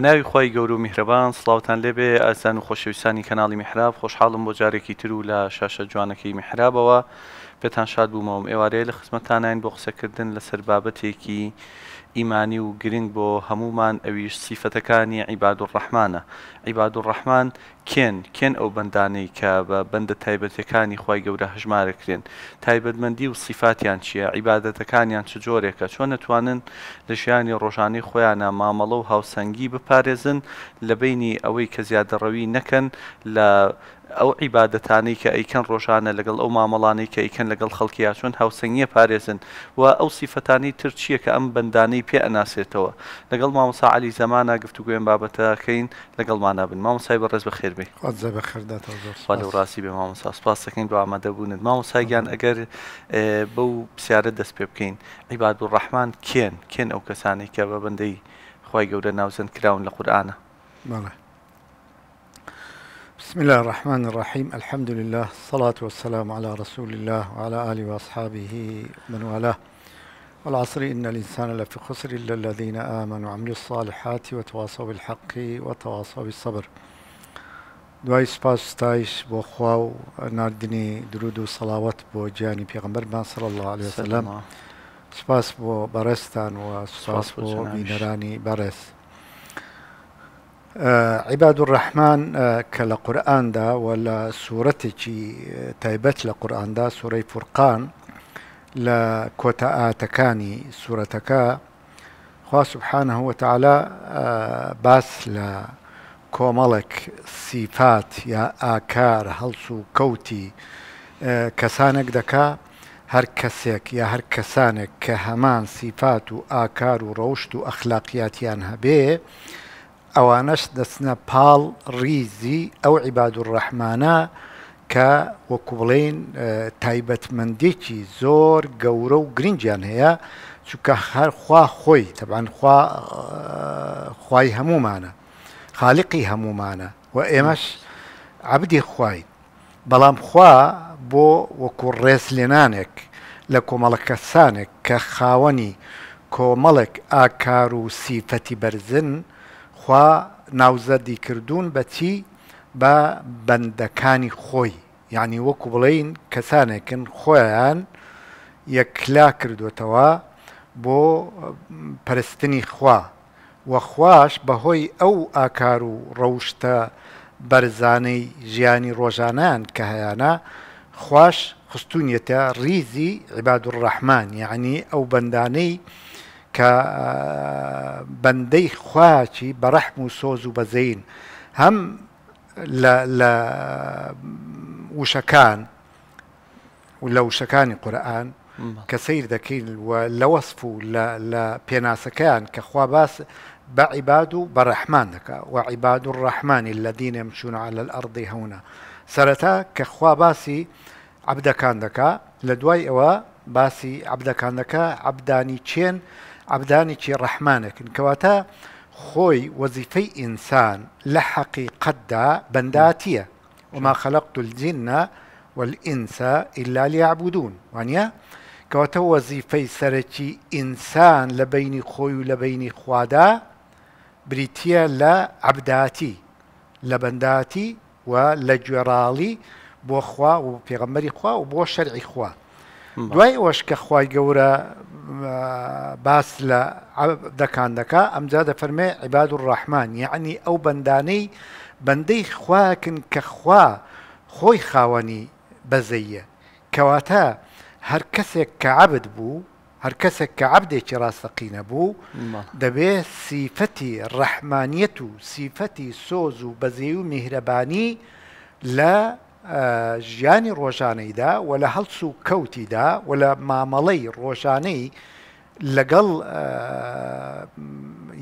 بە ناوی خی گەور و میهرەبان سلااوان لێبێ ئاسان و خۆشەویستانی کەناڵی میحراب خۆشحاڵم بۆ جارێکی تر و لە شاشە جوانەکەی میحرابەوە پێتان شاد بوومەوەم ئێوارەیە لە خزمەتانین بۆ قسەکردن لە سەربابەتێکی ئیمانی و گرنگ بۆ هەمومان ئەویش سیفەتەکانی عیباد و ڕەحمانە عیباد و ڕەحمان کێن کێن ئەو بەندانەی کە بە بەندە تایبەتەکانی خی گەورە هەژمارەکرێن تایبەتمەندی و سیفاتیان چییە عیباەتەکانیان چ جۆرێکە چۆن نتوانن لە ژیانی ڕۆژانی خۆیانە مامەڵە و هاوسەنگی بپارێزن لە بینی ئەوەی کە زیادەڕەوی نەکەن لە ئەو عیباەتانی کە ئەیکەن ڕۆژانە لەگەڵ ئەو مامەڵانی کە ئەیکەن لەگەڵ خەڵکییا چۆن هاوسنگیە پارێزن و ئەو سیفەتانی تر چییە کە ئەم بەندانەی پێ ئەناسێتەوە لەگەڵ مامەسا علی زەمانە گفتوگوێن بابەتەکەین لەگەڵمان ئەوانە بن مامۆسای بەڕێز بە خێر بێ خۆ لە ڕاستی بێ مامۆسا سپاس دەکەین بە ئامادەبوونت مامۆسایگیان ئەگەر بەو پسیارە دەست پێ بکەین عیباد عباد ڕەحمان کێن کێن ئەو کەسانی کە بە بەندەی خی گەورە نوزن کراون لقرآن قورآانە بسم الله الرحمن الرحيم الحمد لله الصلاة والسلام على رسول الله وعلى آله وأصحابه من والاه والعصر إن الإنسان لفي خسر إلا الذين آمنوا وعملوا الصالحات وتواصوا بالحق وتواصوا بالصبر دوای سپاس ستایش بو خواو ناردني نردنی درود و بو بۆ پیغمبر پێغمبەرمان سڵ الله عليه وسلم سپاس بو برستان و سپاس بو بینەرانی بەڕێز اه، عباد الرحمن كالقرآن اه، دا ولا سورة و لە سوورەتێکی اه، تایبەت لە قورآاندا لە کۆتە ئاتەکانی سوورەتەکە خوا سبحانە هەوەتەعالا باس لە کۆمەڵک سیفات یا ئاکار هەڵس و کەوتی کەسانێک دەکا هەر کەسێک یا هەر کەسانێک کە هەمان سیفات و ئاکار و ڕەوشت و ئەخلاقیاتیان هەبێ ئەوانەش دەستنە پاڵ ریزی ئەو عیباد و ڕەحمانە کە وەکو بڵێن تایبەتمەندێکی زۆر گەورە و گرنجیان هەیە چونکە هەرخوا خۆی تەبانخوا خوای هەمومانە خاالقی هەمومانە و ئێمەش عبدی خوای بەڵام خوا بۆ وەکو ڕێز لێنانێک لە کۆمەڵک کەسانێک کە خاوەنی کۆمەڵک ئاکار و سیفەتی بەرزن خوا ناوزەدی کردوون بەچی بە بەندەکانی خۆی یعنی وەکو بڵین کەسانێکن خۆیان یەکلا کردوتەوە بۆ پەرستنی خوا وەخواش بەهۆی ئەو ئاکار و ڕەوشتە بەرزانەی ژیانی ڕۆژانان کە هەیەە خوش خستونیەتە ریزی عباد الڕەحمان یعنی ئەو بەندانەی کە بەندەی خواچی بەڕەحم و سۆز و بەزین هەم لا لا وشكان ولا وشكان قرآن كسير لا لا لبيناسكان كخوا باس بعباده برحمانك وعباد الرحمن الذين يمشون على الأرض هنا سرتا كخوا باسي عبدكان دكا لدواي اوا باسي كان دكا عبداني تشين عبداني تشي رحمانك كواتا خوي وظيفي إنسان لحقي حەقیقەتدا بنداتية وما خلقت الجن والإنس إلا ليعبدون وانيا كوتا وظيفي سرتي إنسان لبين خوي لبين و خوادا بريتيا لا عبداتي لبنداتي بەنداتی و لە گوێراڵی خوا و خوا و بۆ شەرعی خوا باس لە دەکان دەکا ئەمجا دەفەرمێ عیباد و ڕحمان یعنی ئەو بەندانەی بەندەی خواکن کە خوا خۆی خاوەنی بەزەیە کەواتە هەر کەسێک کە عبد بوو هەر کەسێک کە عبدێکی ڕاستەقینە بوو دەبێ سیفەتی ڕەحمانیەت و سیفەتی سۆز و بەزێ و میهرەبانی لە ژیانی ڕۆژانەیدا و لە هەڵس و کەوتیدا و لە مامەڵەی ڕۆژانەی لەگەڵ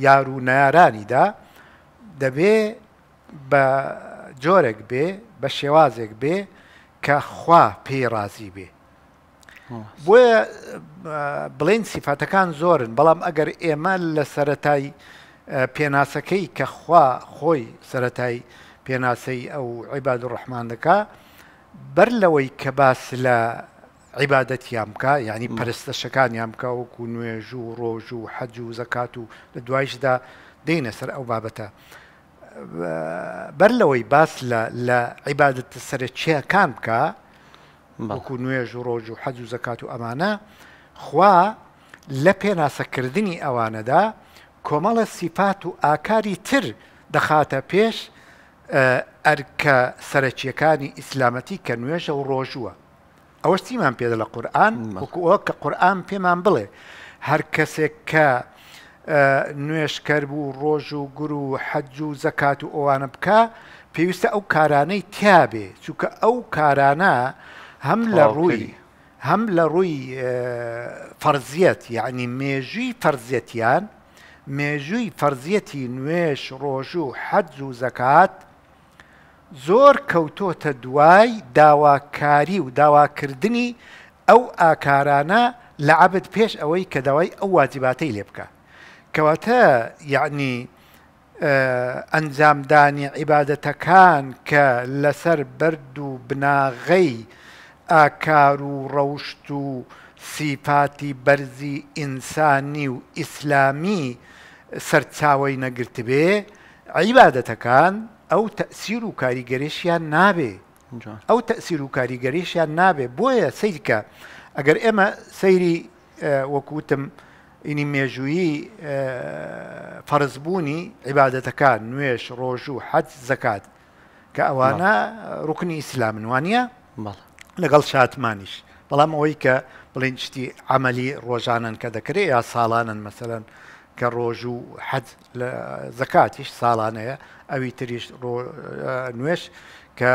یار و نارانیدا دەبێ بە جۆرێک بێ بە شێوازێک بێ کە خوا پێڕازی بێ بۆیە بڵێن سیفاتەکان زۆرن بەڵام ئەگەر ئێمە لە سەتای پێناسەکەی کە خوا خۆی سەتای پێناسەی ئەو عیباد و ڕحمان دەکا بەر لەوەی کە باس لە عیباەتیان بکە ینی پرستەشەکانیان بکە وەکو نوێژ و ڕۆژ و حەج و زەکات و لە دوایشدا دەینە سەر ئەو بابەتە. بەر لەوەی باس لە عیبادت سرە چیەکان بکە وەکو نوێژ و ڕۆژ و حەج و زەکات و ئەمانە خوا لە پێناسەکردنی ئەوانەدا کۆمەڵە سیپات و ئاکاری تر دەخاتە پێش ئەرکە سەرچیەکانی ئیسلامەتی کە نوێژە و ڕۆژووە ئەوەش چیمان پێدا لە قورآن وەکوۆ کە قورآن پێمان بڵێ هەر کەسێک کە نوێشکەر بوو ڕۆژ و گر و حەج و زەکات و ئەوانە بکە پێویستە ئەو کارانەی تیاابێ چونکە ئەو کارانە هەم لە ڕووی هەم لە ڕووی فەرزیەت یعنی مێژووی فەرزیەتیان مێژووی فەرزیەتی نوێش ڕۆژ و حەج و زەکات زۆر کەوتۆتە دوای داواکاری و داواکردنی ئەو ئاکارانە لە عبد پێش ئەوەی کە داوای ئەو واجباتەی لێ بکە کەواتە یعنی ئەنجامدانی عیباەتەکان کە لەسەر بەرد و بناغەی ئاکار و ڕەوشت و سیپاتی بەرزی ئینسانی و ئیسلامی سەرچاوی نەگرتبێ عیباەتەکان ئەو تەسیر و کاریگەریشیان نابێ ئەو تەسیر و کاریگەریشیان نابێ بۆیە سیرکە ئەگەر ئێمە سەیری وەکوتم ئینی مێژویی فەرزبوونی عیباەتەکان نوێش ڕۆژ و حەت زەکات کە ئەوانە ڕکنی ئیسلام نوانە لەگەڵ شاتمانیش بەڵام ئەوەی کە بڵێن شتی ئەمەلی ڕۆژانن کە دەکرێت یا ساڵانن مەسەرەن کە ڕۆژ و حەد لە زەکاتیش ساڵانەیە ئەوی تریش نوێش کە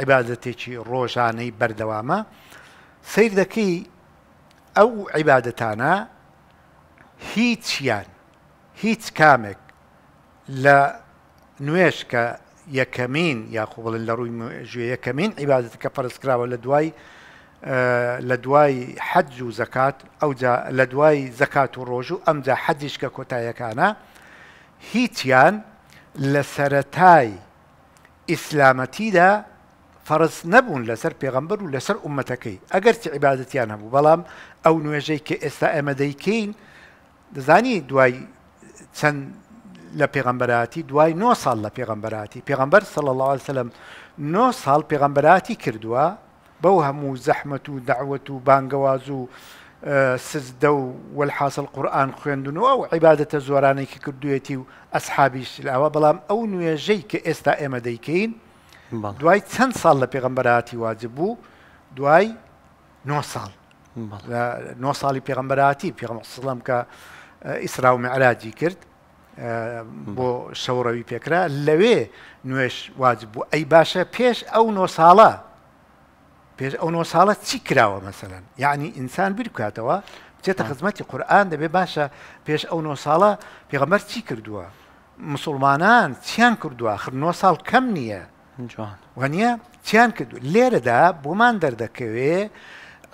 عیباەتێکی ڕۆژانەی بەردەوامە سیر دەکەی ئەو عیباەتانە هیچیان هیچ کامێک لە نوێش کە یەکەمین یاخوبڵن لە ڕووی ژێ یەکەمین عیباەت کە پەرستکراوە لە دوای لە دوای حەج و زکات ئەو لە دوای زکات و ڕۆژ و ئەمجا حەجیشکە کۆتاییەکانە هیچیان لە سەتای ئیسلامەتیدا فەرز نەبوون لەسەر پێغەمبەر و لەسەر عومەتەکەی ئەگەرچی عیباەتیان هەبوو بەڵام ئەو نوێژەی کە ئێستا ئەمە دەیکەین دەزانی دوای چەند لە پێغمبەراتی دوای 9 ساڵ لە پێغمبەراتی پێغمبەر سەڵ الله سلم 9 ساڵ پێغمبەراتی کردووە بەو هەموو زەحمت و داوت و بانگەواز و سزدە و وەحاصل قورآن خوێندنەوە و عیباەتە زۆرانێکی کردوێتی و ئەسحابیش لاوە بەڵام ئەو نوێژەی کە ئێستا ئێمە دەیکەین دوای چەند ساڵ لە پێغمبەراتی واجب بوو دوای 9 ساڵ 9 ساڵی پێغمبەراتی پێغمەسلام کە ئیسرا و معراجی کرد بۆ شەوڕەوی پێکرا لەوێ نوێش واجب بوو ئەی باشە پێش ئەو نۆ ساڵە پێش ئەو ساڵە چی کراوە مەسەن یعنی ئینسان بیرکاتەوە بچێتە خزمەتی قورآان دەبێ باشە پێش ئەو نۆ ساڵە پێغەمەر چی کردووە مسلمانان چیان کردووە خنۆ ساڵ کەم نییە وەنیە چیان کردو لێرەدا بۆمان دەردەکەوێ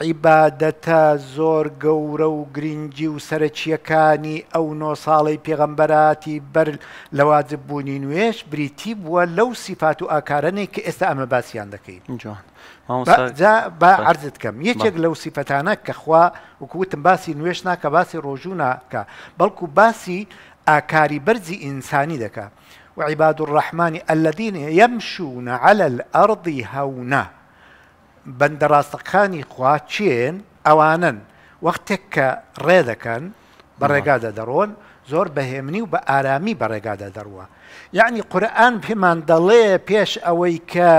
عیبادەتە زۆر گەورە و گرنگجی و سەرچیەکانی ئەو نۆ ساڵی پێغەمبەراتی بەر لەواجب بوونی نوێش بریتی بووە لەو سیفات و ئاکارەنێک کە ئێستا ئەمە باسییان دەکەین جوان بە عرضت کەم لو لەو كخوا وكوت باسي باسی كباسي روجونا ڕۆژووناکە بەڵکو باسی اكاري بەرزی انساني دەکە وعباد الرحمن الذين يمشون على الأرض هونا بندراستەکانی خواتشين اوانا وقتك وەختێک کە ڕێ زۆر بەهێمنی و بە ئارامی بەڕێگادا دەڕوە یعنی قورآن پێمان دەڵێ پێش ئەوەی کە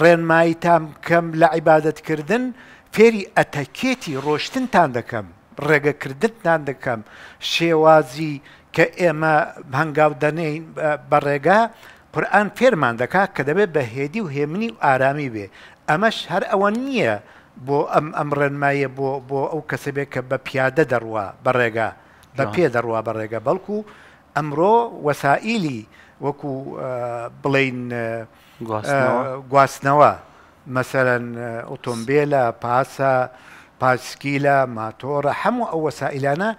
ڕێنماییتان بکەم لە عیباەتکردن فێری ئەتەکێتی ڕۆشتنتان دەکەم ڕێگەکردتان دەکەم شێوازی کە ئێمە هەنگاو دەنین بەڕێگا قورآن فێرمان دەکا کە دەبێت بە هێدی و هێمنی و ئارامی بێ ئەمەش هەر ئەوە نییە بۆ ئەم ئەم ڕێنمایە بۆ بۆ ئەو کەسەبێک کە بە پیادە دەڕوە بەڕێگا. بپی دروا دەڕوا بە ڕێگە بەڵکو ئەمڕۆ وەسائیلی وەکو بڵین گواستنەوە مەسەرەن ئۆتۆمبیلە پاسە پاسکیلە ماتۆرە هەموو ئەو وەسائلانە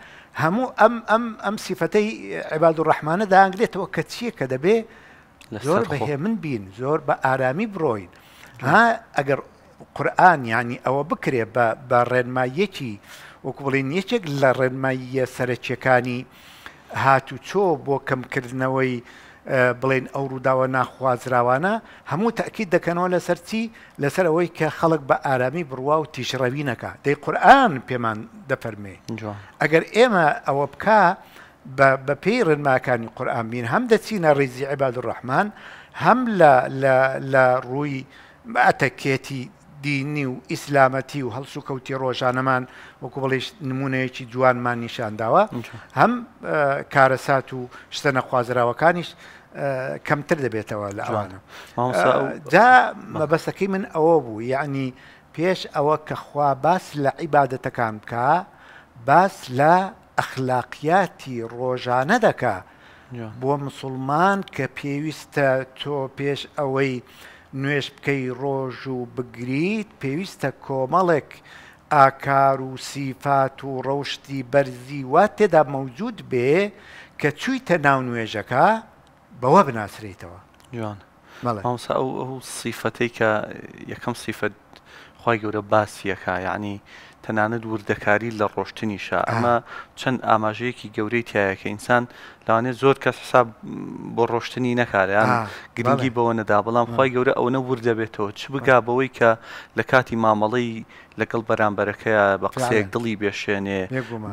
هەموو ئەم ئەم ئەم سیفەتەی عێباد و ڕەحمانە داانگرێتەوە کە چییە کە دەبێ زۆر بەهێ من بین زۆر بە ئارامی بڕۆین ها ئەگەر قورآان ینی ئەوە بکرێ بە ڕێنمایەکی وەکو بڵین یەکێک لە ڕێنماییە سەرچیەکانی هاتوچۆ بۆ کەمکردنەوەی بڵێن ئەو ڕووداوە ناخوازراوانە هەموو تاکیید دەکەنەوە لەسەر چی لەسەر ئەوەی کە خەڵک بە ئارامی بڕوا و تیشڕەوینەکە دەی قورآن پێمان دەفەرمێ ئەگەر ئێمە ئەوە بکە بە پێی ڕێنماکانی قورآن بین هەم دەچینە ڕێزی عیباد ڕحمان هەم لە ڕووی ئەتەکێتی دینی و ئیسلامەتی و هەڵسو کەوتی ڕۆژانەمان وەکو بڵیش نمونەیەکی جوانمان نیشانداوە هەم کارەسات و شتە نەخوازراوەکانیش کەمتر دەبێتەوە لە ئەوانە دا مەبەستەکەی من ئەوە بوو یعنی پێش ئەوە کە خوا باس لە عیباەتەکان بکە باس لە ئەخلاقیاتی ڕۆژانە دەکا بۆ مسلمان کە پێویستە تۆ پێش ئەوەی نوێش بکەی ڕۆژ و بگریت پێویستە کۆمەڵێک ئاکار و سیفات و ڕەوشی بەرزی وا تێدا مەوجود بێ کە چوویتە ناو نوێژەکە بەوە بناسرێتەوە جوان مامسا ئەو سیفەتەی کە یەکەم سیفەت خی گەورە باسیەکە یعنی تەنانەت وردەکاری لە ڕۆشتنیشە ئەمە چەند ئاماژەیەکی گەورەی تایەکە ئینسان داوانێت زۆر کەس حساب بۆ ڕۆشتنی نەکاریان گرنگی بەوە نەدا بەڵام خی گەورە ئەوە ور دەبێتەوە چ بگا بەوەی کە لە کاتی مامەڵی لەگەڵ بەرامبەرەکەیە بە قسەیەک دڵی بێشێنێ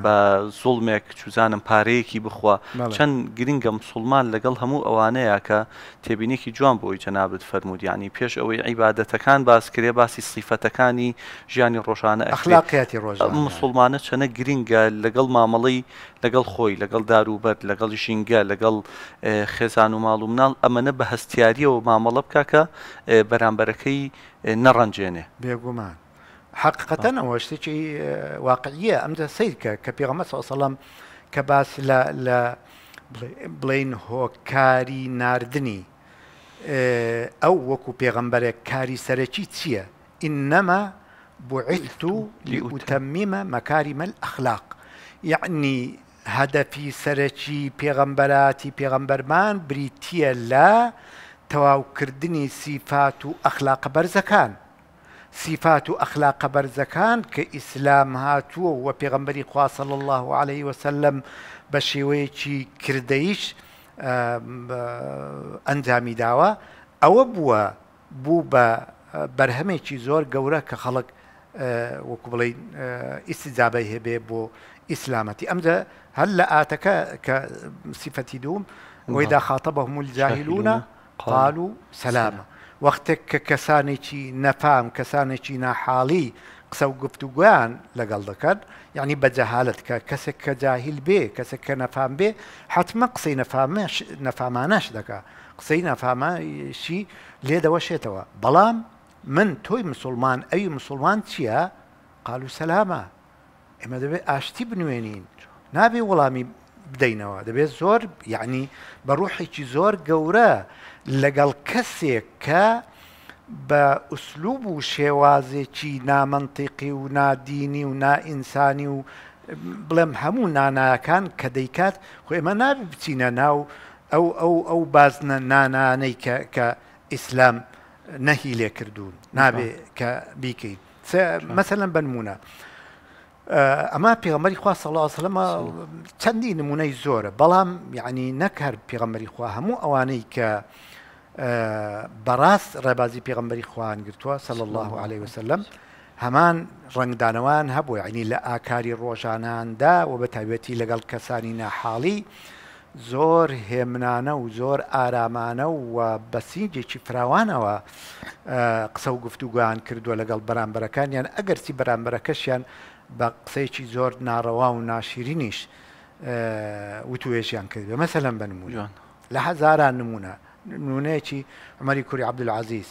بە زوڵمێک چوزانم پارەیەکی بخوا چەند گرنگە مسلمان لەگەڵ هەموو ئەوانەیە کە تێبینێکی جوان بۆی جەنابەت فرموودیانی پێش ئەوەی عیباەتەکان باس کرێ باسی سیفەتەکانی ژیانی ڕۆژانە ئەخلاقیاتی ڕۆژ مسلمانە چەنە گرنگە لەگەڵ مامەڵی لەگەڵ خۆی لەگەڵ داروبەت لەگەڵی شینگە لەگەڵ اه، خێزان و ماڵ و مناڵ ئەمەنە بە هەستیاریەوە مامەڵە بکاکە اه، بەرامبەرەکەی اه، نەڕەنجێنێ بێگومان حقیقەتەن ئەوە شتێکی واقعیە ئەمدە سیرکە کە پێغەمە سەڵام کە باس لە بڵین هۆکاری ناردنی ئەو وەکو پێغەمبەرێک کاری سەرەکی چییە؟ إنما بعثت لأتمم مكارم الأخلاق يعني هەدەفی سەرەکی پێغەمبەراتی پێغەمبەرمان بریتە لە تەواوکردنی سیفات و ئەخلاق بەرزەکان سیفات و ئەخلاق بەرزەکان کە ئیسلام هاتووە وە پێغەمبەری خواسەڵ الله عليه وسلم بە شێوەیەکی کردەیش ئەنجامی داوە ئەوە بووە بوو بە بەرهەمێکی زۆر گەورە کە خەڵک وەکو بڵین ئیسیجابی هەبێ بۆ إسلامتي أمذا هل آتك كصفة دوم وإذا خاطبهم الجاهلون قالوا سلاما وەختێک کە کەسانێکی نەپام نحالي ناحاڵی قسە و گفتوگویان يعني بجهالتك كسك جاهل بي كسك نفام بي حتما کەسێک کە نەفام بێ حتممە قسەی نەفامانەش دەکا قسەی نەفامەشی لێدەوەشێتەوە بەڵام من توي مسلمان أي مسلمان تيا قالوا سلامه ئێمە دەبێت ئاشتی بنوێنین نابێ وەڵامی بدەینەوە دەبێت زۆر یعنی بە ڕوحێکی زۆر گەورە لەگەڵ کەسێک کە بە ئوسلوب و شێوازێکی نامەنتیقی و نادینی و نائینسانی و بڵێم هەموو ناناکان کە دەیکات خۆ ئێمە نابی بچینە ناو ئەو ئەو ئەو بازنە نانانەی کە ئیسلام نەهی لێ کردوون نابێ کە بیکەین مثلەن بنمونە. ئەما پێغەمەری خوا سەڵاسەلەمە چەندی نمونەی زۆرە بەڵام یعنی نەکەر پێغەمەری خوا هەموو ئەوانەی کە بەڕاست ڕێبازی پێغەمبەری خوان گرتووە سەل الله عليه وسلم هەمان ڕنگدانەوان هەبووە عنی لە ئاکاری ڕۆژاناندا و بە تایبەتی لەگەڵ کەسانی ناحاڵی زۆر هێمنانە و زۆر ئارامانە و بەسیجێکی فراوانەوە قسە و گفتوگویان کردووە لەگەڵ بەرامبەرەکانیان ئەگەرسی بەرامبەرەکەشیان بە قسەیەکی زۆر ناڕەوا و ناشیرینیش وتوێشیان کرد بە مەسەلەن بە نمونیان لە هەزاران نمونە نمونەیەکی ئەمەری کوری عبدولعزیز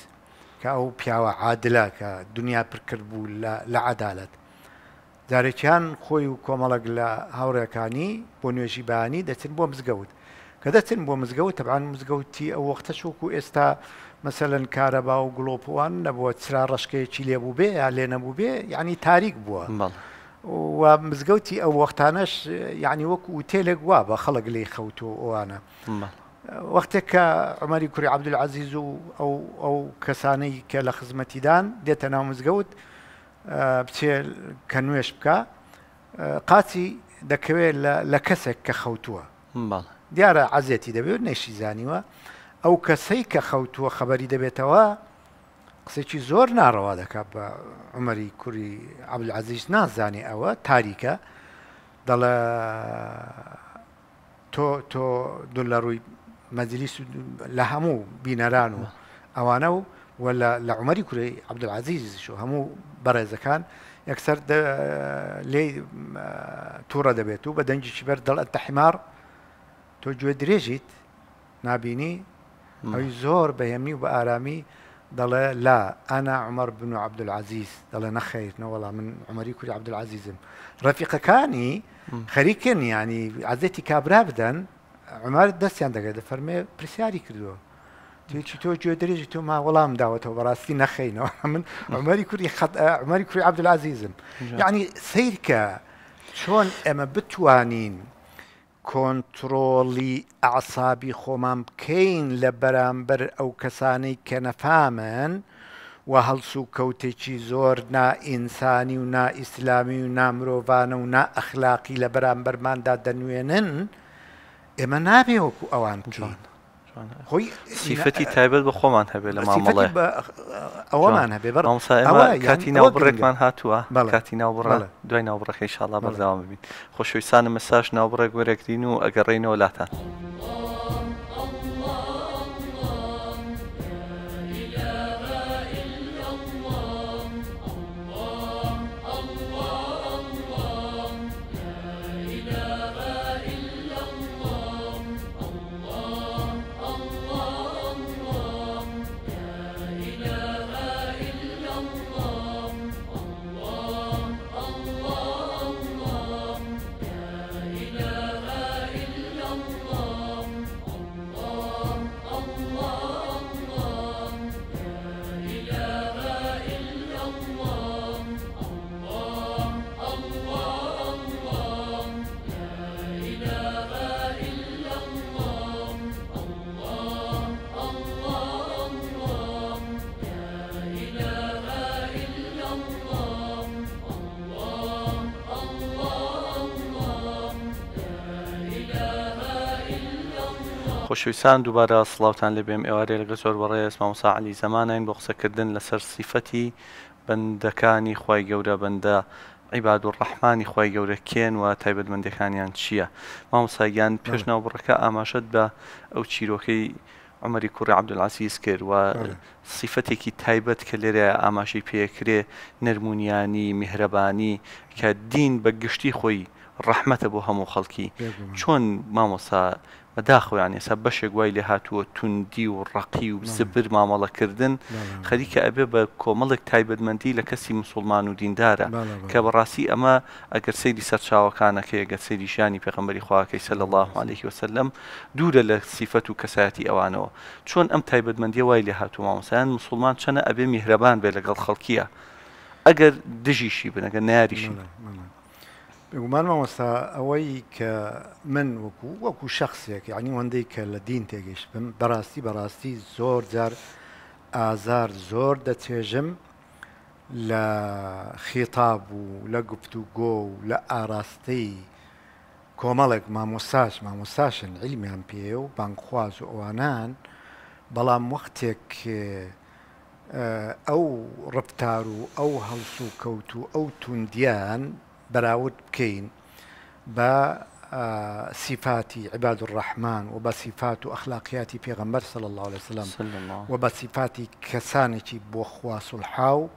کە ئەو پیاوە عادلە کە دنیا پرکرد بوو لە عدالت جارێکیان خۆی و کۆمەڵک لە هاوڕەکانی بۆ نوێژی بانی دەچن بۆ مزگەوت کە دەچن بۆ مزگەوت تەبان مزگەوتی ئەو وەختە چوک و ئێستا مەسەلەن کارەبا و گلۆپوان نەبووە چرا ڕشکەیەکی لێبوو بێ یا لێ نەبوو بێ یعنی تاریک بووە. و مزگەوتی ئەو وەختانەش یعنی وەک وتێلێک وا بە خەڵک لی خەوتو ئەوانە وەختێک کە ئەمەری کوری عبدول عزیز و ئەو ئەو کەسانەی کە لە خزمەتیدان دێتە ناو مزگەوت بچێ کە نوێش بکە قاچی دەکەوێت لە کەسێک کە خەوتووە دیارە عزیێتی دەبێت نەشی زانیوە ئەو کەسەی کە خەوتووە خەبەری دەبێتەوە قسێکی زۆر ناڕەوا دەکات بە عمەری کوری عبل عزیز نازانێ ئەوە تاریکە دەڵێ تۆ تۆ دو لە ڕووی مەجلیس لە هەموو بینەران و ئەوانە و وەلا لە عمەری کوری عبدل عزیزیش و هەموو بەڕێزەکان یەکسەر لێ تووڕە دەبێت و بە دەنجی بەر دەڵ ئە حمار تۆ گوێ درێژیت نبینی ئەوی زۆر بەهێمی و بە ئارامی ضل لا أنا عمر بن عبد العزيز ضل نخيت والله من عمري كل عبد العزيز رفيق كاني خريكن يعني عزتي كابرا ابدا عمر دستیان دەگەێت فرمي برسياري كردو تيجي تو جو درێژی تو ما وەڵام داوەتەوە بەڕاستی نخينا من خط عمري عمەری عبد العزيز يعني سيركا شلون اما بتوانين کۆنتترۆڵی ئاسابی خۆمان بکەین لە بەرامبەر ئەو کەسانەی کە نەفامن و هەڵس و کەوتێکی زۆر نائینسانی و نائیسلامی و نامرۆڤانە و نائەخلاقی لە بەرامبەرماندا دەنوێنن ئێمە نابێ وەکو ئەوان بجوان. خۆی سیفەتی تایبەت بە خۆمان هەبێت لە مامەڵێ ئەوەمان هەبێ بەڵ کاتی ناو بڕێکمان هاتووە کاتی ناو بڕە دوای ناو بڕەکەی شڵا بەرداوام ببین خۆشویسانە مەساژ ناو بڕێک وەرەکتین و ئەگەڕێنەوە لاتان. خۆشویسان دووبارە سلااوان لەبێم ئێوارێ لەگە زۆر بەڕێ ئەسمامساعلی زمانین بۆ قسەکردن لەسەر سیفەتی بەندەکانی خی گەورە بەندە عیباد و ڕحمانی خی گەورە کێن و تایبەتمەندەکانیان چییە مامساگیان پێشناو بڕەکە ئاماژەت بە ئەو چیرۆکەی عمەری کوڕی عبدولعسیز کرد و سیفەتێکی تایبەت کە لێرە ئاماشی پێکرێ نەرمونیانی میهرەبانی کە دین بە گشتی خۆی ڕەحمەتە بۆ هەموو خەڵکی چۆن مامۆسا بەداخۆیان ئێستا بەشێک وای لێ هاتووە توندی و ڕقی و سبر مامەڵەکردن خەریکە ئەبێ بە کۆمەڵێک تایبەتمەندی لە کەسی مسلمان و دیندارە کە بەڕاستی ئەمە ئەگەر سەیری سەرچاوەکانەکەی ئەگەر سەیری ژانی پێغمبەری خواکەی سە لە الله عليه وسلم دوورە لە سیفەت و کەسایەتی ئەوانەوە چۆن ئەم تایبەتمەندی وای لێ هاتوو مامۆسایان مسلمان چەنە ئەبێ میهرەبان بێ لەگەڵ خەڵکیە ئەگەر دژیشی بنەگە ناریشی بگومان مامۆستا ئەوەی کە من وەکو وەکو شخصێک ینی وەندەی کە لە دین تێگەشت بم بەڕاستی بەڕاستی زۆر جار ئازار زۆر دەچێژم لە خێتاب و لە گفت و گۆ و لە ئاراستەی کۆمەڵێک مامۆساش مامۆساشن عیلمیان پێ و بانخواز و ئەوانان بەڵام وەختێک ئەو ڕفتار و ئەو هەڵس و کەوت و ئەو توندیان براود بكين با سیفاتی آه، عباد الرحمن وبصفات بە في غمر صلى الله عليه وسلم و بە سیفاتی کەسانێکی بۆ خواسوڵحاو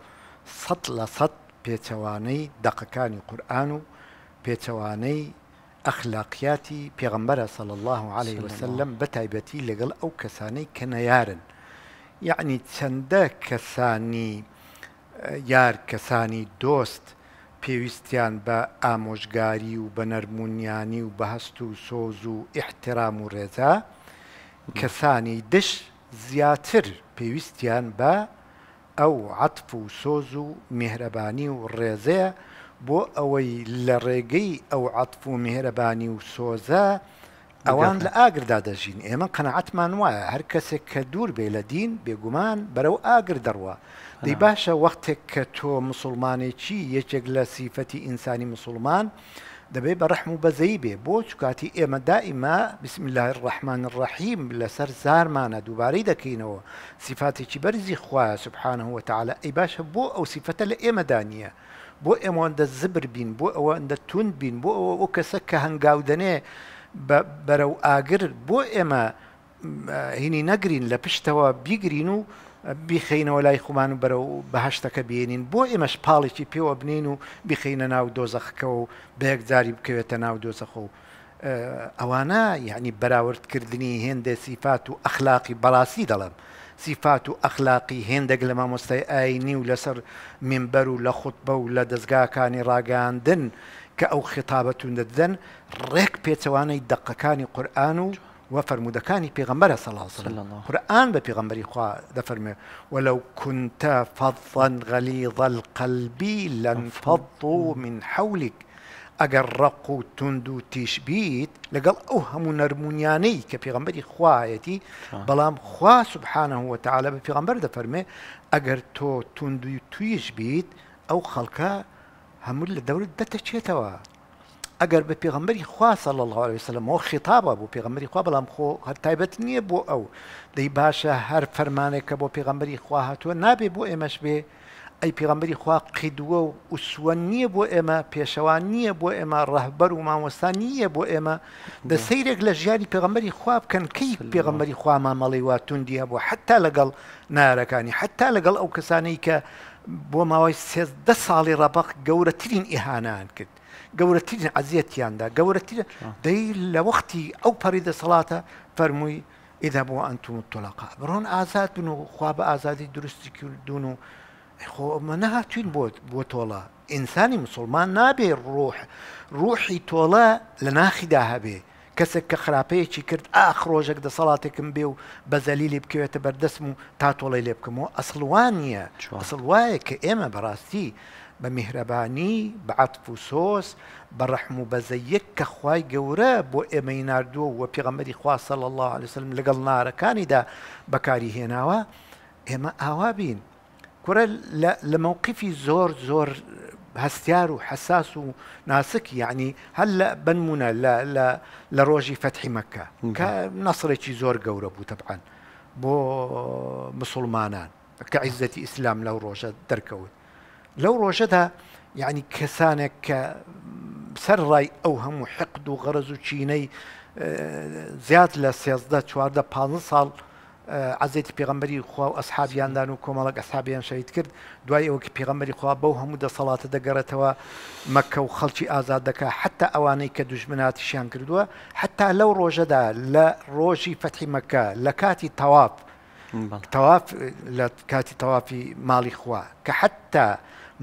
سەد لە سەد پێچەوانەی دەقەکانی قورآن و پێچەوانەی ئەخلاقیاتی پێغمبەرە الله عليه وسلم بتايبتي لقل أو كساني کەسانەی يعني نەیارن كساني يار كساني دوست پێویستیان بە ئامۆژگاری و بە نەرمونیانی و بە هەست و سۆز و احترام و ڕێزا کەسانی دش زیاتر پێویستیان بە ئەو عتف و سۆز و میهرەبانی و ڕێزەیە بۆ ئەوەی لە ڕێگەی ئەو عتف و میهرەبانی و سۆزە ئەوان لە ئاگردادەژین ئێمە قەنەعاتمان وایە هەر کەسێک کە دوور بێ لە دین بێگومان بەرەو ئاگر دەڕوە آه. دەی باشە وەختێک کە تۆ مسلمانێکی یەکێک لە سیفەتی ئینسانی مسلمان دەبێ مسلمان ڕەحم و بەزەی بێ بۆ چکاتی ئێمە دائیما بسم الله الرحمن ڕحمان ڕحیم لەسەر زارمانە دووبارەی دەکەینەوە سیفاتێکی بەرزی خوایە سبحانه وتعاالە ئەی باشە بۆ ئەو سیفەتە لە ئێمەدا نییە. بۆ ئێمەوەندە زبر بین بۆ ئەوە ئەندە تون بین بۆ ئەوە ئەو کەسە کە هەنگاودنێ بەرەو ئاگر بۆ ئێمە هینی نەگرین لە پشتەوە بیگرین و بیخینەوە لای خومان و بەرە و بەهشتەکە بێنین بۆ ئێمەش پاڵێکی پێوە بنین و بیخینە ناو دۆزەخەکە و بەیەکجاری بکەوێتە ناو دۆزەخە و ئەوانە یعنی بەراوردکردنی هێندە سیفات و ئەخلاقی بەڵاسی دەڵم سیفات و ئەخلاقی هێندەك لە مامۆستای ئاینی و لەسەر منبەر و لە خوتبە و لە دەستگاکانی ڕاگاندن كأو خطابة ندذن ريك بيتواني دقكاني قرآن وفر مدكاني بيغمبر صلى الله عليه وسلم قرآن ببيغمبر يخوا دفر ولو كنت فظا غليظ القلب لن فضوا من حولك أجرقوا تندو تشبيت لقال أوهم نرمونياني كبيغمبر يخوا يتي بلام خوا سبحانه وتعالى ببيغمبر دفر أجر تو تندو تشبيت أو خلقه هەموو لە دەورت دەتەچێتەوە ئەگەر بە پێغمبەری خوا سەڵ الله وسلمەوە خیتابە بۆ پێغمبەری خوا بەڵام خۆ هەر تایبەت نییە بۆ ئەو دەی باشە هەر فەرمانێک کە بۆ پێغمبەری خوا هاتووە نابێ بۆ ئێمەش بێ ئەی پێغمبەری خوا قیدووە و ئوسوە نییە بۆ ئێمە پێشەوان نییە بۆ ئێمە ڕەهبەر و مامۆستا نییە بۆ ئێمە دە سەیرێک لە ژیانی پێغمبەری خوا بکەن کەی پێغمبەری خوامان مەڵی واتون دیە بۆ حتا لەگەڵ نارەکانی حتا لەگەڵ ئەو کەسانەی کە بۆ ماوەی سێدە ساڵی ڕەبق گەورەترین ئیهانان کرد گەورەترین عزیەتیاندا گەورەتر دەی لە وەختی ئەو پەریدە سەڵاتە فەرمووی ئیدا بۆ ئەتون تۆلاقا بڕۆن ئازاد بن و خوا بە ئازادی درستی کردون و خۆمە نەهاتوین بۆ بۆ تۆڵە ئینسانی مسلمان نابێ ڕۆح ڕوحی تۆڵە لە ناخی داهابێ کەسێک کە خراپەیەکی کرد ئاخ ڕۆژێک دە سەڵاتێکم بێ و بەزەلیلی بکەوێتە بەردەسم و تا تۆڵی لێ بکەمەوە ئەسڵوان نیە ئەسڵ وایە کە ئێمە بەڕاستی بە میهرەبانی بەعاتف و سۆس بە ڕەحم و بەزەیەک کە خی گەورە بۆ ئێمەی نردووە وە پێغەمەری خواسە لە الله لەسلم لەگەڵ نارەکانیدا بەکاری هێناوە ئێمە ئاوا بین کوڕە لە مەوقیفی زۆر زۆر هستيار وحساس وناسك يعني هلا بنمونا ل ل لروجي فتح مكه كنصرتي زور قورب طبعا بو مسلمانان كعزة اسلام لو روجا دركوت لو روجتها يعني كسانك سر راي اوهم وحقد وغرز وشيني آه، زياد لە شوارده بانصال عزیێتی پێغمبەری خوا و ئەسحابیاندان و کۆمەڵک ئەسحابیان شەید کرد دوای ئەوکە پێغمبەری خوا بەو هەموو دەسەڵاتە دەگەڕێتەوە مەکە و خەڵکی ئازاد دەکا حتا ئەوانەی کە دوژمناتیشیان کردووە حتا لەو ڕۆژەدا لە ڕۆژی فەتی مەکە لە کاتی تەواپ تەواف لە کاتی تەوافی ماڵی خوا کە حتا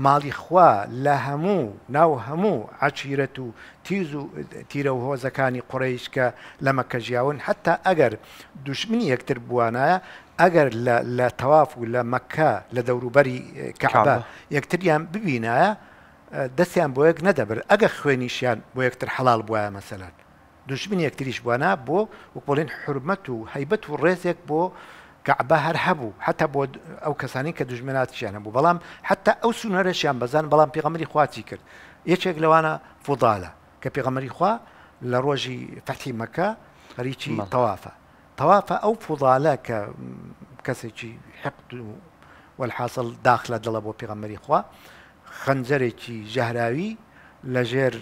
ماڵی خوا لە هەموو ناو هەموو عچیرەت و تیز و تیرە و هۆزەکانی قڕیش کە لەمەکە ژیاون حتا ئەگەر دوشمنی یەکتر بوانایە ئەگەر لە تەواف و لە مەکە لە دەوروبەری کەعبە یەکتریان ببینایە دەستیان بۆ یەک نەدەبر ئەگە خوێنیشیان بۆ یەکتر حەڵال بواە مەسەلەن دوشمنی یەکتریش بوانە بۆ وپۆڵین حرمەت و هەیبەت و ڕێزێک بۆ کەعبە هەر هەبوو حتا بۆ ئەو کەسانی کە دژمناتیشیان هەبوو بەڵام حتا ئەو سونەرەشیان بەزان بەڵام پێغەمەری خواتی کرد یەکێک لەوانە فوداالە کە پێغەمەری خوا لە ڕۆژی فەتی مەکە ریچی تەوافە تەوافە ئەو فوداالە کە کەسێکی حقت و والحاصل داخلە دڵە بۆ پێغەمەری خوا خەنجەرێکی ژەهراوی لەژێر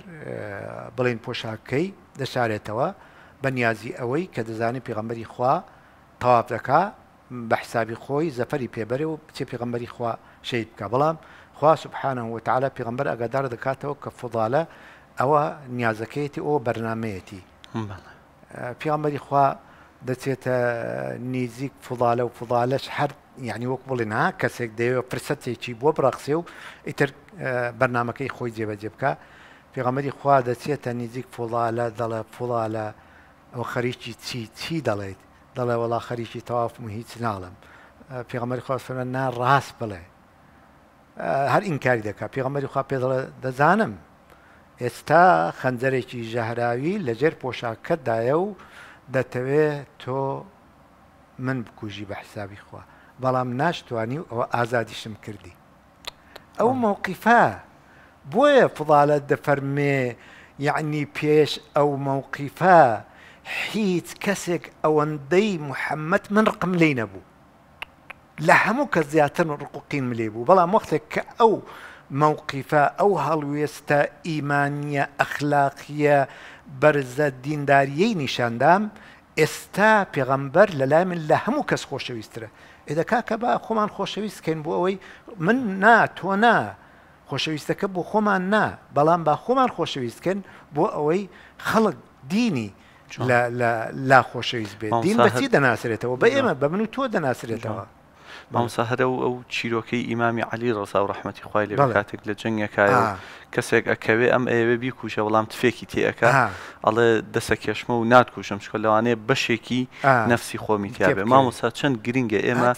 بڵێن پۆشاکەی دەشارێتەوە بەنیازی ئەوەی کە دەزانێت پێغەمەری خوا تەواف دەکات بە حسابی خۆی زەفەری پێبەرێ و بچێ پێغمبەری خوا شید بکە بەڵام خوا سبحانە وتعاالە پێغمبەر ئەگادار دەکاتەوە کە فضالە ئەوە نیازەکەیەتی ئەو بەرنمەیەتی پیامەری خوا دەچێتە نزیک فضالە و فضالەش هەر یعنی وەک بڵێن ها کەسێک دەوێت فرسەتێکی بۆ بڕخسێ و ئیتر بەرنمەکەی خۆی جێبەجێ بکە پێغەمەری خوا دەچێتە نزیک فڵالە دەڵێ فڵالە ئەو خەریکی چی چی دەڵێت دەڵێ وڵا خەریکی تەوافم و هیچ ناڵم پێغمەری خواستفرە نا ڕاست بڵێ هەر ئینکاری دەکات پێغمەری خوا پێ دەزانم ئێستا خەنجەرێکی ژەهراوی لەجێر پۆشاکەتدایە و دەتەوێت تۆ من بکوژی بە حسابی خوا بەڵام ناشتوانی و ئەوە ئازادیشم کردی ئەو مووقیفە بۆیە فڵالەت دەفەرمێ یعنی پێش ئەو مووقیفە هیچ کەسێک ئەوەندەی محەممەد من ڕقم لی نەبوو لە هەموو کە زیاتر ڕقوقین ملێ بوو بەڵام وەختێک کە ئەو مەوقیفە ئەو هەڵوێستە ئیمانە ئەخلاقیە بەرزە دینداریەی نیشاندام ئێستا پێغەمبەر لە لای من لە هەموو کەس خۆشەویسترە ئێدە کاکە بە خۆمان خۆشەویستکەین بۆ ئەوەی من نا تۆ نا خۆشەویستەکە بۆ خۆمان نا بەڵام با خۆمان خۆشەویستکەن بۆ ئەوەی خەڵک دینی لا خۆشەویست بێت دین بەچی دەناسرێتەوە بە ئێمە بە من و تۆ دەناسرێتەوە. مامسا هەرە و ئەو چیرۆکەی ئیمامی علی ڕسا و ڕحمەتی خوای لێ کاتێک لە جنگێکایە کەسێک ئەکەوێ ئەم ئێوێ بیکوشە وەڵام تفێکی تێەکە ئەڵێ دەسە کێشمە و ناتکوشم شکۆ لەوانەیە بەشێکی نفسی خۆمی تیاێ مامۆسا چەند گرنگە ئێمە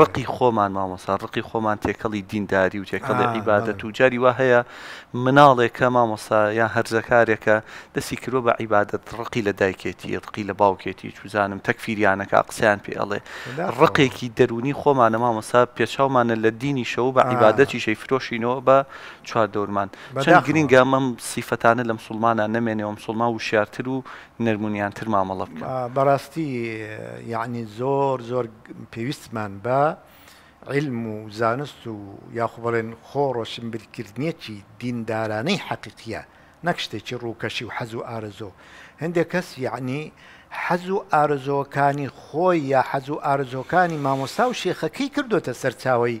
ڕقی خۆمان مامۆسا ڕقی خۆمان تێکەڵی دینداری و تێکەڵی عیبادەت و جاری وا هەیە مناڵێکە مامۆسا یان هەرزەکارێکە دەسی کرۆ بە عیبادەت ڕقی لە دایکێتی ڕقی لە باوکێتی چوزانم تەکفیریانەکە قسەیان پێ ئەڵێ ڕقێکی دەرونی خۆمانە مامۆسا پێچاومانە لە دینی شەو بە عیبادەتی شەی فرۆشینەوە بە چ چوار دەورمان چەند گرینگە ئەمەم سیفەتانە لە مسلمانە نەمێنێەوە مسلمان و شارتر و نەرمونیانتر مامەڵە بکە بەڕاستی یعنی زۆر زۆر پێویستمان بە علم و زانست و یاخ بڵێن خۆ ڕۆشنبرکردنیەکی دیندارانەی حەقیقیە نەک شتێکی ڕووکەشی و حەز و ئارزۆ هەندێک کەس یعنی حەز و ئارزۆکانی خۆی یا حەز و ئارزۆکانی مامۆستا و شێخەکەی کردوتە سەرچاوی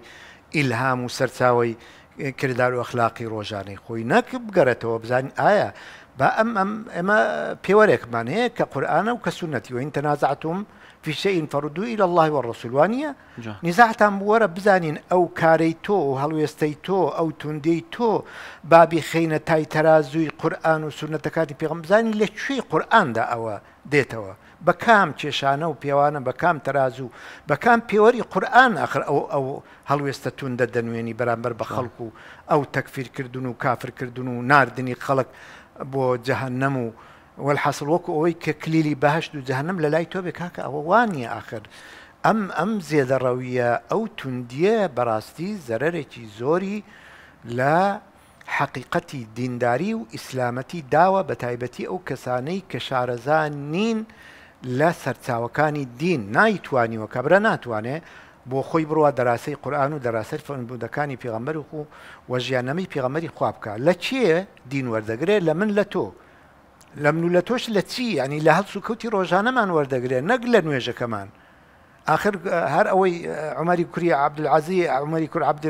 ئیلهام و سەرچاوی کردار و ئەخلاقی ڕۆژانەی خۆی نەک بگەڕێتەوە بزانین ئایا با ئەم ئەم ئەمە پێوەرێکمان هەیە کە قورآانە و کە سونەتی وین تەنازعتم فیشەئین فەردووی لە اللهی وەڕسولوانە نزاحتان بوەرە بزانین ئەو کارەی تۆ و هەڵوێستەی تۆ ئەو توندەی تۆ بابی خینە تای تەرازووی قورآن و سونەتەکانی پێغم بزانین لە کوێی قورآاندا ئەوە دێتەوە. بە کام کێشانە و پێوانە بە کام تەرازوو بە کام پێوەری قورآن ئەخر ئەو ئەو هەڵوێستە تونندە دەنوێنی بەرامبەر بە خەڵکو و ئەو تەکفیرکردن و کافرکردن و نردنی خەڵک بۆ جەهنەم و والحەسڵ وەکو ئەوەی کە کلیلی بەهشت و جەهنم لە لای تۆ بێ کاکە ئەوە وانی آخر ئەم ئەم زێدەڕەویە ئەو توندە بەڕاستی زەرێکی زۆری لە حقیقەتی دینداری و ئیسلامەتی داوە بە تایبەتی ئەو کەسانەی کە شارەزان نین و لە سەرچاوەکانی دین نایتوانیوە کەبرە ناتوانێت بۆ خۆی بڕوە دەراسی قورآن و دەراسەر فەرنبوودەکانی پیغەمبەر و خو وە ژیانەمەی پیغەمەری خوابکە لە چیە دین وەردەگرێت لە من لە تۆ لە من و لە تۆش لە چی ئەنی لە هەڵسو کەوتی ڕۆژانەمان وەردەگرێت نەک لە نوێژەکەمان آخر هەر ئەوەی عمەری کوری عبدعازی عمەری کور عبد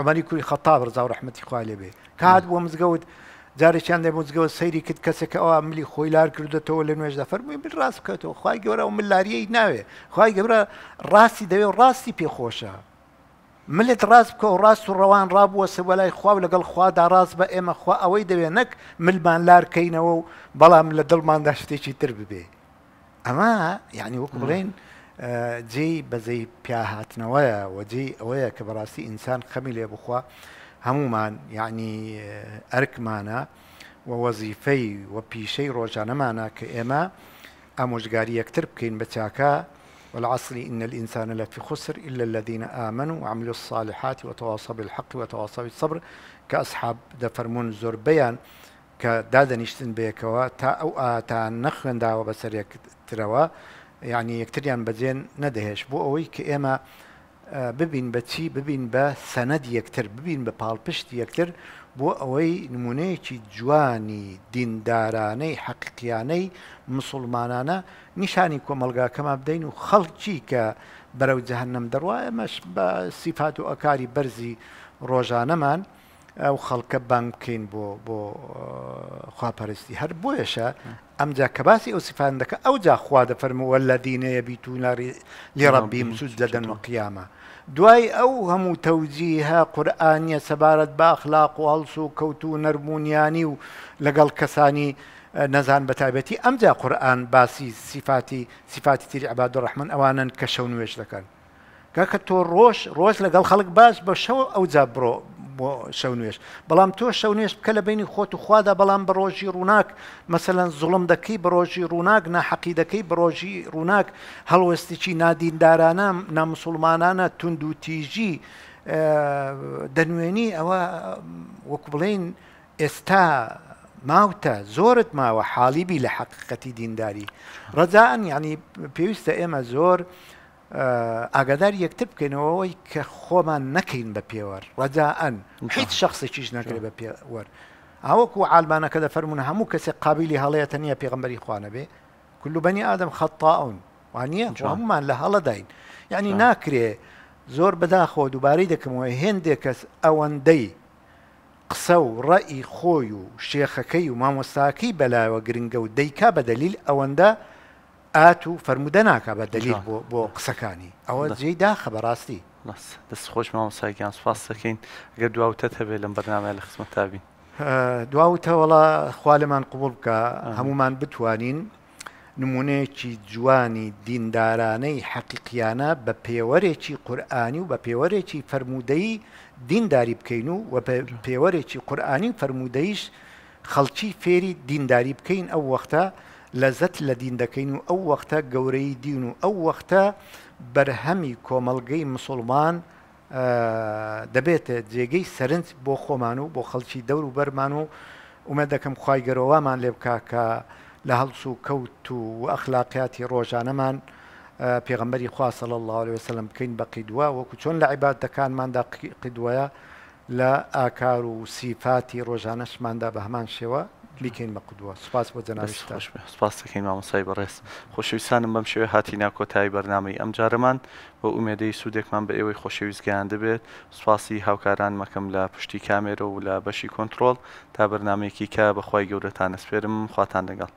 عمەری کوری خەتاب ڕزا و ڕحمەتی خوالێ بێ کات بۆ مزگەوت جارێکیان دەموزگەوە سەیری کرد کەسێک ئەوە ملی خۆیلار کردێتەوە لە نوێژدا فەرمووی بن ڕاست بکەوە خی گەورە و ملاریەی ناوێ خی گەورە ڕاستی دەوێ و ڕاستی پێخۆشە ملت ڕاست بکە و ڕاست و ڕەوان ڕابووە سەوە لای خوا لەگەڵ خوادا ڕاست بە ئێمە خوا ئەوەی دەوێ نەک ملمانلار کەینەوە و بەڵام لە دڵماندا شتێکی تر ببێ ئەمە یعنی وەکو بڵێن جێی بەزەی پیاهاتنەوەیە وەجێ ئەوەیە کە بەڕاستی ئینسان خەمی لێ بخوا هموما يعني آه، أركمانا ووظيفي وبيشي و پیشەی ڕۆژانەمانە کە ئێمە بتاكا والعصر إن الإنسان لفي خسر إلا الذين آمنوا وعملوا الصالحات وتواصوا بالحق وتواصوا بالصبر كأصحاب دفرمون زور بيان نشتن بيكوا تا أو آتا نخن داوا بسر يكتروا يعني يكتريان بزين ندهش بو أوي كإما ببین بە چی ببین بە سەنەد یەکتر ببین بە پاڵپشت یەکتر بۆ ئەوەی نمونەیەکی جوانی دیندارانەی حەقیانەی مسلمانانە نیشانی کۆمەلگاکەمە بدەین و خەڵکی کە بەرەو جەهنم دەڕواەمەش بە سیفات و ئەکاری بەرزی ڕۆژانەمان ئەو خەڵکە بانگ بکەین بۆ بۆ خواپەرستی هەر بۆیەشە ئەمجا کە باسی ئەو سیفان دەکە ئەو جا خوا دەفەرمەوە لە دینەیە بیتوناری لێڕەبیم سوود دەدەن و قیامە. دوای ئەو هەموو تەوجیهە قورآانیە سەبارەت بە ئەخلاق و هەڵس و کەوت و نەرمونیانی و لەگەڵ کەسانی نەزان بەتابەتی ئەمجا قورآن باسی سیفاتی سیفاتی تیری عبادۆ ڕحمن ئەوانن کە شەو نوێش دەکەن کاکە تۆ ڕۆژ ڕۆژ لەگەڵ خەڵک باش بە شەو ئەوجا بڕۆ بۆ شەو نوێش بەڵام تۆ شەو نوێش بکە لە بینی خۆت و خوادا بەڵام بەڕۆژی ڕووناک مەمثلەن زوڵم دەکەی بڕۆژی ڕووناک ناحەقیدەکەی بڕۆژی ڕووناک هەڵوەستیی نادیندارانە نامسلمانانە تونند و تیژی دەنوێنی ئەوە وەکو بڵین ئێستا ماوتە زۆرت ماوە حالیبی لە حقیقەتی دینداری ڕەجاان یعنی پێویستە ئێمە زۆر ئاگادار یەکتر بکەینەوەی کە خۆمان نەکەین بە پێوەەر ڕەجاەن هیچ شخصێکیش نەکرێت بە پێوەەر ئاوەکو عالمانەکە دە فەرمونە هەموو کەسێک قابلی هەڵەیە تەنیە پێغمبەری خوانە بێ کللوبنی ئادەم خەتاون وانە هەمومان لە هەڵەداین یعنی ناکرێ زۆر بەداخۆ دووبارەی دەکەمەوە هێندێک کەس ئەوەندەی قسە و ڕەئی خۆی و شێخەکەی و مامۆستاکەی بەلایەوە گرنگە و دەیکا بە دەلیل ئەوەندە ئات و فرەرمودە ناکە بە دەلیل بۆ بۆ قسەکانی ئەوە جێی داخە بەڕاستی دەست خۆش مامۆسایگیان سپاس دەکەین گە دواوتەت هەبێت لەم بەرنامە لە خزمەتابی دواوتەوەڵا خوا لەمان قوبول بکە هەمومان بتوانین نمونەیەکی جوانی دیندارانەی حەقیقیانە بە پێوەرێکی قورآانی و بە پێوەرێکی فرەرمودەی دینداری بکەین و وە پێوەرێکی قورآانی فرەرمودەیش خەڵکی فێری دینداری بکەین ئەو وەختە لە زەت لە دین دەکەین و ئەو وەختە گەورەی دین و ئەو وەختە بەرهەمی کۆمەلگەی مسلمان دەبێتە جێگەی سەرنج بۆ خۆمان و بۆ خەڵکی دەور و بەرمان و ومە دەکەم خی گەرەوەمان لێ بکاکە لە هەڵس و کەوت و ئەخلاقیاتی ڕۆژانەمان پێغمبەری خواسەڵ الله عليه وسلم بکەین بەقی دووە وەکو چۆن لە عیباتەکانماندا قیدوایە لە ئاکار و سیفاتی ڕۆژانەشماندا بە هەمان شێوە بیکەین بە قودووە سوپاس بۆ جەناویش سپاس دەکەین مامۆسای بەڕێز خۆشەویستانم بەم شێوێ هاتینا کۆتایی بەرنامەی ئەم جارەمان بۆ ئومێدەی سوودێکمان بە ئێوەی خۆشەویستگەیان دەبێت سوپاسی هاوکاران مەکەم لە پشتی کامێرە و لە بەشی کۆنتترۆل تا بەرنمێکی کە بەخوای گەورەتان ئەسپێرم خواتان لەگەڵ.